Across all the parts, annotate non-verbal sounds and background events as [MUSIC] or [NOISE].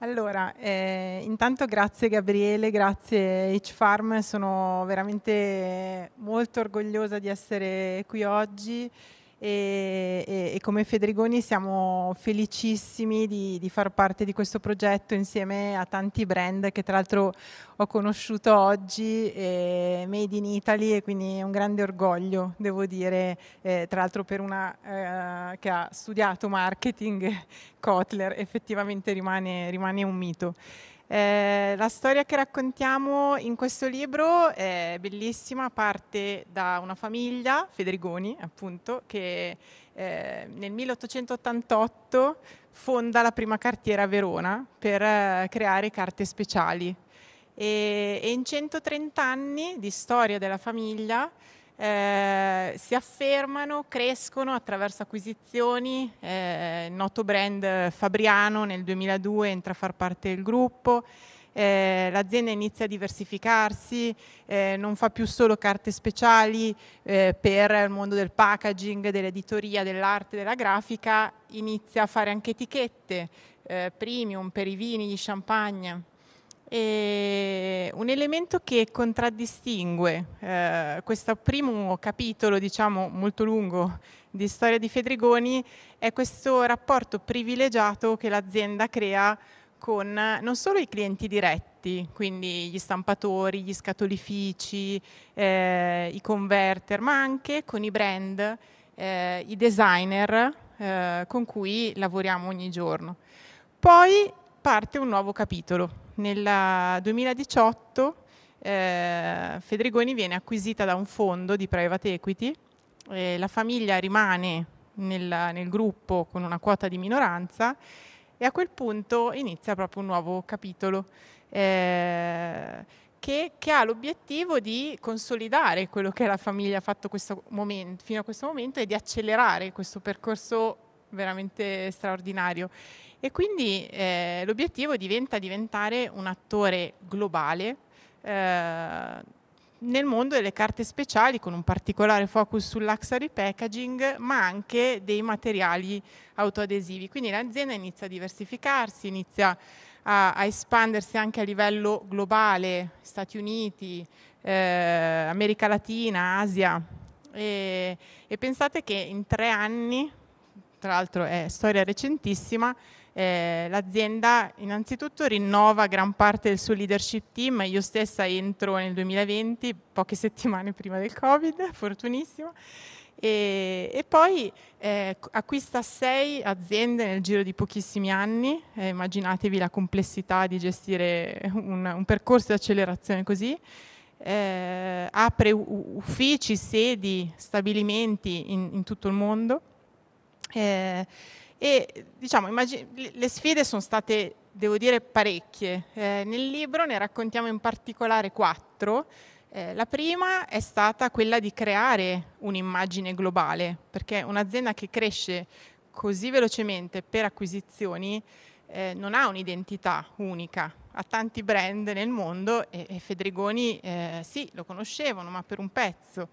Allora, eh, intanto grazie Gabriele, grazie H-Farm, sono veramente molto orgogliosa di essere qui oggi e, e, e come Fedrigoni siamo felicissimi di, di, far parte di questo progetto insieme a tanti brand che tra l'altro ho conosciuto oggi, eh, Made in Italy e quindi è un grande orgoglio devo dire, eh, tra l'altro per una eh, che ha studiato marketing, Kotler effettivamente rimane, rimane un mito. Eh, la storia che raccontiamo in questo libro è bellissima, parte da una famiglia, Federigoni appunto, che eh, nel 1888 fonda la prima cartiera a Verona per eh, creare carte speciali. E, e in 130 anni di storia della famiglia eh, si affermano, crescono attraverso acquisizioni. Eh, il noto brand Fabriano nel 2002 entra a far parte del gruppo. Eh, l'azienda inizia a diversificarsi, eh, non fa più solo carte speciali eh, per il mondo del packaging, dell'editoria, dell'arte, della grafica, inizia a fare anche etichette eh, premium per i vini, gli champagne. E ehm, un elemento che contraddistingue eh, questo primo capitolo, diciamo molto lungo, di storia di Fedrigoni è questo rapporto privilegiato che l'azienda crea con eh, non solo i clienti diretti, quindi gli stampatori, gli scatolifici, eh, i converter, ma anche con i brand, eh, i designer eh, con cui lavoriamo ogni giorno. Poi parte un nuovo capitolo nel 2018 eh, Fedrigoni viene acquisita da un fondo di private equity, eh, la famiglia rimane nel, nel gruppo con una quota di minoranza e a quel punto inizia proprio un nuovo capitolo. Eh, che, che, ha l'obiettivo di consolidare quello che la famiglia ha fatto momento, fino a questo momento e di accelerare questo percorso veramente straordinario. E quindi eh, l'obiettivo diventa diventare un attore globale eh, nel mondo delle carte speciali con un particolare focus sull'axary packaging ma anche dei materiali autoadesivi. Quindi l'azienda inizia a diversificarsi, inizia a, a espandersi anche a livello globale, Stati Uniti, eh, America Latina, Asia. E, e pensate che in tre anni tra l'altro è storia recentissima, eh, l'azienda innanzitutto rinnova gran parte del suo leadership team, io stessa entro nel 2020, poche settimane prima del Covid, [LAUGHS] fortunissimo, e, e poi eh, acquista sei aziende nel giro di pochissimi anni, eh, immaginatevi la complessità di gestire un, un percorso di accelerazione così. Eh, apre uffici, sedi, stabilimenti in, in tutto il mondo eh, e diciamo, immagin- le sfide sono state, devo dire, parecchie. Eh, nel libro ne raccontiamo in particolare quattro. Eh, la prima è stata quella di creare un'immagine globale, perché un'azienda che cresce così velocemente per acquisizioni eh, non ha un'identità unica, ha tanti brand nel mondo e, e Fedrigoni eh, sì, lo conoscevano, ma per un pezzo.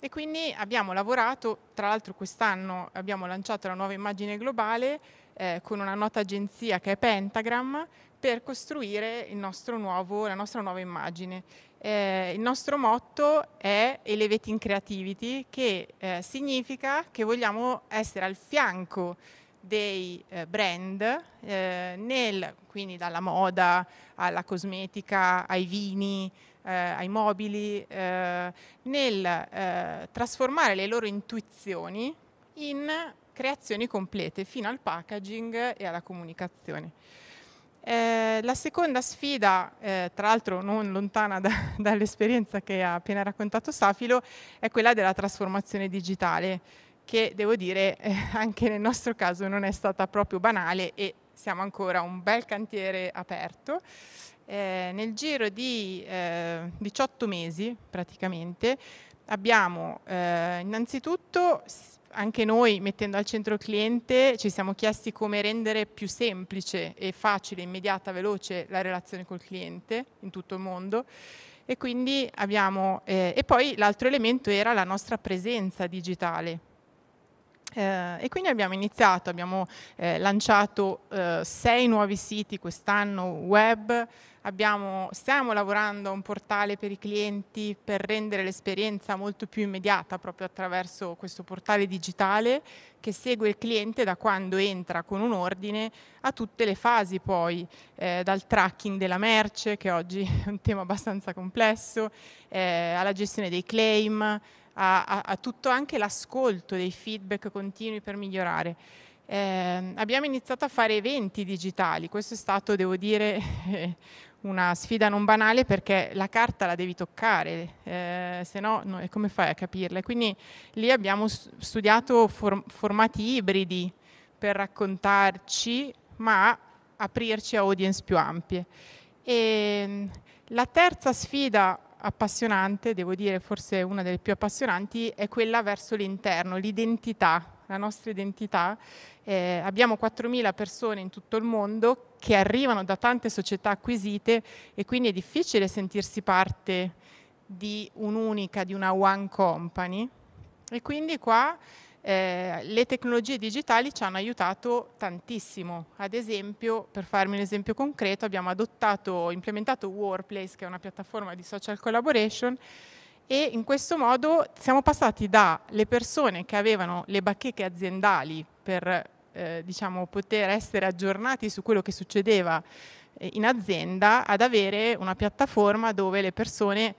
E quindi abbiamo lavorato, tra l'altro quest'anno abbiamo lanciato la nuova immagine globale eh, con una nota agenzia che è Pentagram per costruire nuovo, la nostra nuova immagine. Eh, il nostro motto è Elevating Creativity, che eh, significa che vogliamo essere al fianco dei eh, brand, eh, nel, quindi dalla moda alla cosmetica, ai vini, eh, ai mobili, eh, nel eh, trasformare le loro intuizioni in creazioni complete fino al packaging e alla comunicazione. Eh, la seconda sfida, eh, tra l'altro non lontana da, [LAUGHS] dall'esperienza che ha appena raccontato Safilo, è quella della trasformazione digitale, che devo dire eh, [LAUGHS] anche nel nostro caso non è stata proprio banale e siamo ancora un bel cantiere aperto eh, nel giro di eh, 18 mesi praticamente abbiamo eh, innanzitutto anche noi mettendo al centro il cliente ci siamo chiesti come rendere più semplice e facile, immediata, veloce la relazione col cliente in tutto il mondo e quindi abbiamo eh, e poi l'altro elemento era la nostra presenza digitale eh, e quindi abbiamo iniziato, abbiamo eh, lanciato eh, sei nuovi siti quest'anno web, abbiamo, stiamo lavorando a un portale per i clienti per rendere l'esperienza molto più immediata proprio attraverso questo portale digitale che segue il cliente da quando entra con un ordine a tutte le fasi poi, eh, dal tracking della merce che oggi è un tema abbastanza complesso, eh, alla gestione dei claim, a, a, a tutto anche l'ascolto dei feedback continui per migliorare. Eh, abbiamo iniziato a fare eventi digitali, questo è stato, devo dire, [LAUGHS] una sfida non banale perché la carta la devi toccare, eh, se no, come fai a capirla? Quindi lì abbiamo studiato for- formati ibridi per raccontarci, ma aprirci a audience più ampie. E ehm, la terza sfida appassionante, devo dire forse una delle più appassionanti, è quella verso l'interno, l'identità, la nostra identità. Eh, abbiamo 4.000 persone in tutto il mondo che arrivano da tante società acquisite e quindi è difficile sentirsi parte di un'unica, di una one company. E quindi qua eh, le tecnologie digitali ci hanno aiutato tantissimo. Ad esempio, per farmi un esempio concreto, abbiamo adottato, implementato Workplace, che è una piattaforma di social collaboration, e in questo modo siamo passati dalle persone che avevano le bacheche aziendali per eh, diciamo, poter essere aggiornati su quello che succedeva eh, in azienda ad avere una piattaforma dove le persone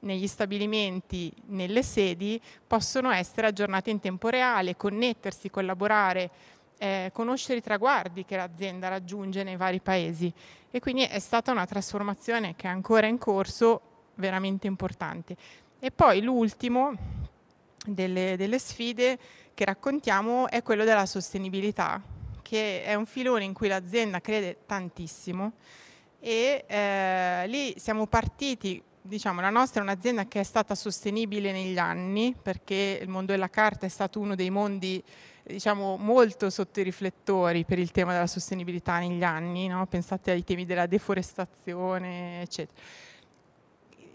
negli stabilimenti, nelle sedi, possono essere aggiornate in tempo reale, connettersi, collaborare, eh, conoscere i traguardi che l'azienda raggiunge nei vari paesi. E quindi è stata una trasformazione che è ancora in corso, veramente importante. E poi l'ultimo delle, delle sfide che raccontiamo è quello della sostenibilità, che è un filone in cui l'azienda crede tantissimo e eh, lì siamo partiti diciamo, la nostra è un'azienda che è stata sostenibile negli anni perché il mondo della carta è stato uno dei mondi diciamo, molto sotto i riflettori per il tema della sostenibilità negli anni, no? pensate ai temi della deforestazione, eccetera.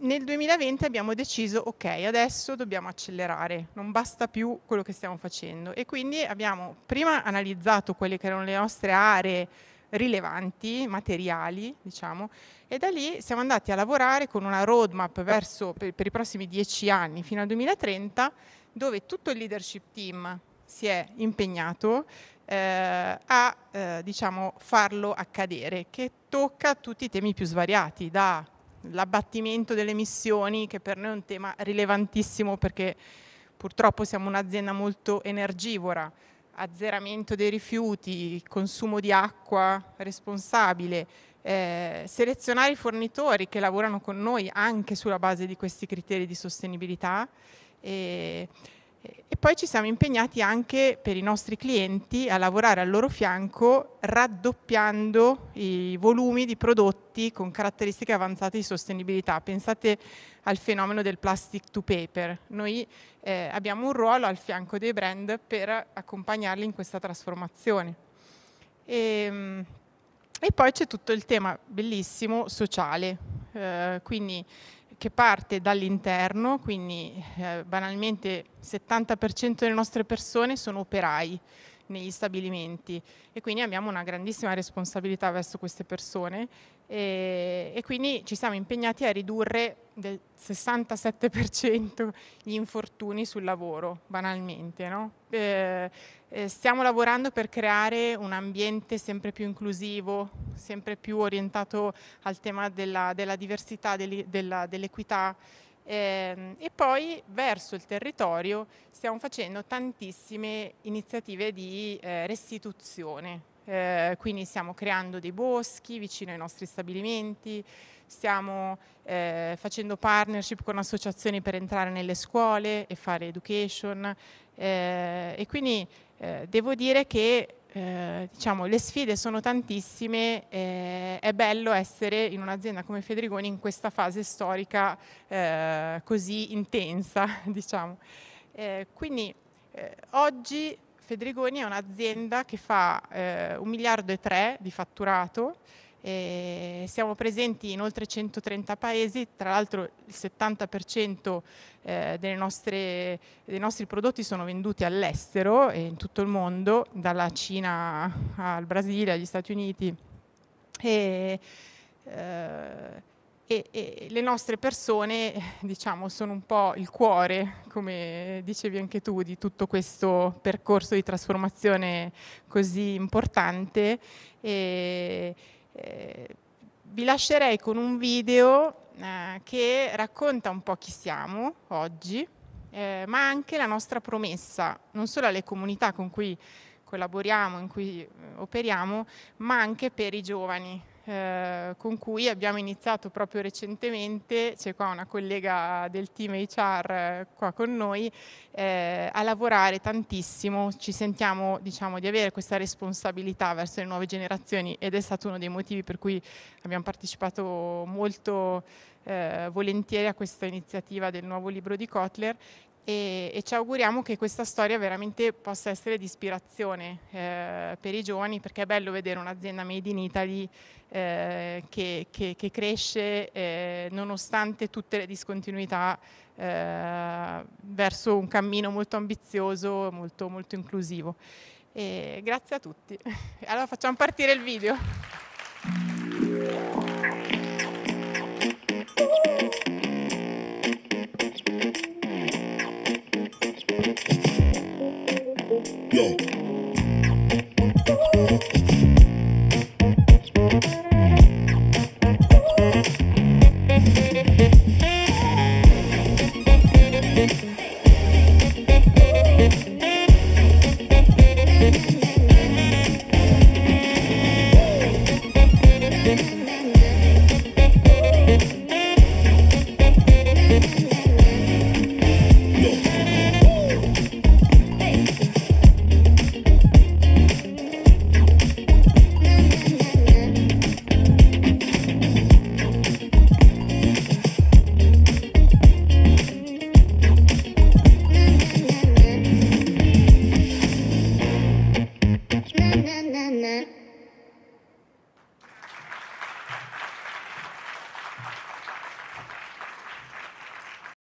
Nel 2020 abbiamo deciso, ok, adesso dobbiamo accelerare, non basta più quello che stiamo facendo e quindi abbiamo prima analizzato quelle che erano le nostre aree rilevanti, materiali, diciamo, e da lì siamo andati a lavorare con una roadmap verso, per, per i prossimi dieci anni fino al 2030, dove tutto il leadership team si è impegnato eh, a eh, diciamo, farlo accadere, che tocca tutti i temi più svariati, dall'abbattimento delle emissioni, che per noi è un tema rilevantissimo perché purtroppo siamo un'azienda molto energivora, azzeramento dei rifiuti, consumo di acqua responsabile, eh, selezionare i fornitori che lavorano con noi anche sulla base di questi criteri di sostenibilità. E, e poi ci siamo impegnati anche per i nostri clienti a lavorare al loro fianco raddoppiando i volumi di prodotti con caratteristiche avanzate di sostenibilità. Pensate al fenomeno del plastic to paper. Noi eh, abbiamo un ruolo al fianco dei brand per accompagnarli in questa trasformazione. E, ehm, e poi c'è tutto il tema bellissimo sociale. Eh, quindi che parte dall'interno, quindi eh, banalmente 70% delle nostre persone sono operai negli stabilimenti e quindi abbiamo una grandissima responsabilità verso queste persone e, e quindi ci siamo impegnati a ridurre del 67% gli infortuni sul lavoro, banalmente. No? Eh, eh, stiamo lavorando per creare un ambiente sempre più inclusivo, sempre più orientato al tema della, della diversità, del, della, dell'equità. Eh, e poi verso il territorio stiamo facendo tantissime iniziative di eh, restituzione eh, quindi stiamo creando dei boschi vicino ai nostri stabilimenti, stiamo eh, facendo partnership con associazioni per entrare nelle scuole e fare education eh, e quindi eh, devo dire che eh, diciamo, le sfide sono tantissime, eh, è bello essere in un'azienda come Fedrigoni in questa fase storica così intensa. [LAUGHS] Diciamo. quindi oggi Fedrigoni è un'azienda che fa eh, 1 miliardo e 3 di fatturato, siamo presenti in oltre 130 paesi, tra l'altro il 70% eh, nostre, dei nostri prodotti sono venduti all'estero e in tutto il mondo, dalla Cina al Brasile, agli Stati Uniti. E, eh, e, e, le nostre persone, eh, diciamo, sono un po' il cuore, come dicevi anche tu, di tutto questo percorso di trasformazione così importante. E, eh, vi lascerei con un video eh, che racconta un po' chi siamo oggi, eh, ma anche la nostra promessa, non solo alle comunità con cui collaboriamo, in cui eh, operiamo, ma anche per i giovani, eh, con cui abbiamo iniziato proprio recentemente, c'è qua una collega del team HR eh, qua con noi, eh, a lavorare tantissimo, ci sentiamo diciamo, di avere questa responsabilità verso le nuove generazioni ed è stato uno dei motivi per cui abbiamo partecipato molto eh, volentieri a questa iniziativa del nuovo libro di Kotler e, e, ci auguriamo che questa storia veramente possa essere di ispirazione eh, per i giovani perché è bello vedere un'azienda made in Italy eh, che, che, che, cresce eh, nonostante tutte le discontinuità eh, verso un cammino molto ambizioso, molto, molto inclusivo. E grazie a tutti. [LAUGHS] Allora facciamo partire il video. yo.